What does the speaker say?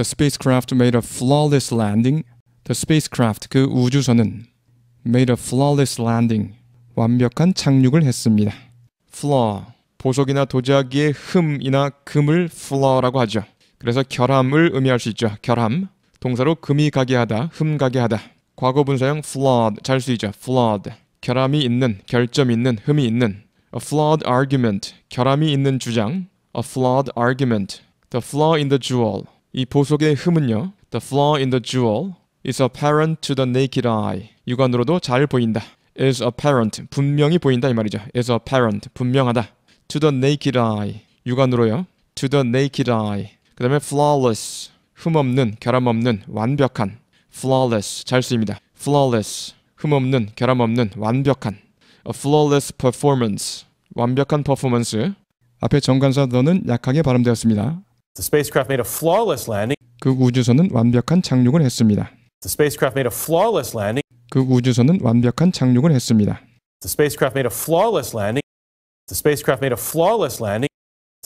The spacecraft made a flawless landing. The spacecraft 그 우주선은 made a flawless landing 완벽한 착륙을 했습니다. flaw 보석이나 도자기의 흠이나 금을 flaw라고 하죠. 그래서 결함을 의미할 수 있죠. 결함 동사로 금이 가게 하다, 흠 가게 하다. 과거 분사형 flawed 잘수있죠 flawed 결함이 있는, 결점 이 있는, 흠이 있는 a flawed argument 결함이 있는 주장 a flawed argument the flaw in the jewel 이 보석의 흠은요. The flaw in the jewel is apparent to the naked eye. 육안으로도 잘 보인다. is apparent 분명히 보인다 이 말이죠. is apparent 분명하다. to the naked eye 육안으로요. to the naked eye 그다음에 flawless 흠없는 결함없는 완벽한 flawless 잘 쓰입니다. flawless 흠없는 결함없는 완벽한 a flawless performance 완벽한 퍼포먼스 앞에 정관사 너는 약하게 발음되었습니다. The spacecraft made a flawless landing. 그 우주선은 완벽한 착륙을 했습니다. The spacecraft made a flawless landing. 그 우주선은 완벽한 착륙을 했습니다. The spacecraft made a flawless landing. The spacecraft made a flawless landing.